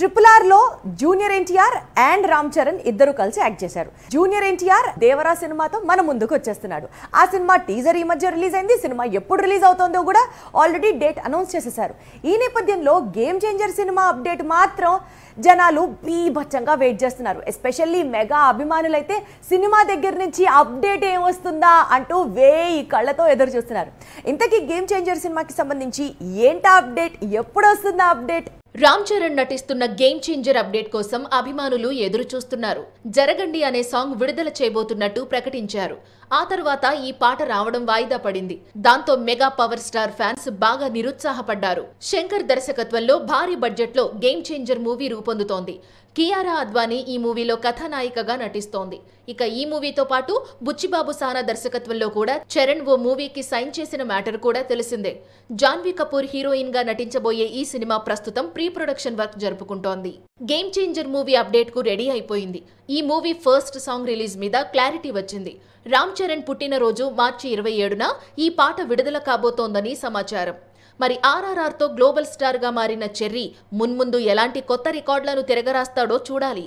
triple ఆర్లో junior NTR and Ram Charan ఇద్దరు కలిసి యాక్ట్ చేశారు జూనియర్ ఎన్టీఆర్ దేవరా సినిమాతో మన ముందుకు వచ్చేస్తున్నాడు ఆ సినిమా టీజర్ ఈ మధ్య రిలీజ్ అయింది సినిమా ఎప్పుడు రిలీజ్ అవుతుందో కూడా ఆల్రెడీ డేట్ అనౌన్స్ చేసేసారు ఈ నేపథ్యంలో గేమ్ చేంజర్ సినిమా అప్డేట్ మాత్రం జనాలు బీభచ్చంగా వెయిట్ చేస్తున్నారు ఎస్పెషల్లీ మెగా అభిమానులైతే సినిమా దగ్గర నుంచి అప్డేట్ ఏమొస్తుందా అంటూ ఈ కళ్ళతో ఎదురు చూస్తున్నారు ఇంతకీ గేమ్ చేంజర్ సినిమాకి సంబంధించి ఏంటా అప్డేట్ ఎప్పుడు వస్తుందా అప్డేట్ రామ్ చరణ్ నటిస్తున్న గేమ్ చేంజర్ అప్డేట్ కోసం అభిమానులు ఎదురు చూస్తున్నారు జరగండి అనే సాంగ్ విడుదల చేయబోతున్నట్టు ప్రకటించారు ఆ తర్వాత ఈ పాట రావడం వాయిదా పడింది దాంతో మెగా పవర్ స్టార్ ఫ్యాన్స్ బాగా నిరుత్సాహపడ్డారు శంకర్ దర్శకత్వంలో భారీ బడ్జెట్లో గేమ్ చేంజర్ మూవీ రూపొందుతోంది కియారా అద్వానీ ఈ మూవీలో కథానాయికగా నటిస్తోంది ఇక ఈ మూవీతో పాటు బుచ్చిబాబు సానా దర్శకత్వంలో కూడా చరణ్ ఓ మూవీకి సైన్ చేసిన మ్యాటర్ కూడా తెలిసిందే జాన్వీ కపూర్ హీరోయిన్ గా నటించబోయే ఈ సినిమా ప్రస్తుతం ప్రీ ప్రీ ప్రొడక్షన్ వర్క్ జరుపుకుంటోంది గేమ్ చేంజర్ మూవీ అప్డేట్ కు రెడీ అయిపోయింది ఈ మూవీ ఫస్ట్ సాంగ్ రిలీజ్ మీద క్లారిటీ వచ్చింది రామ్ చరణ్ పుట్టినరోజు మార్చి ఇరవై ఏడున ఈ పాట విడుదల కాబోతోందని సమాచారం మరి ఆర్ఆర్ఆర్తో గ్లోబల్ స్టార్గా మారిన చెర్రీ మున్ముందు ఎలాంటి కొత్త రికార్డులను తిరగరాస్తాడో చూడాలి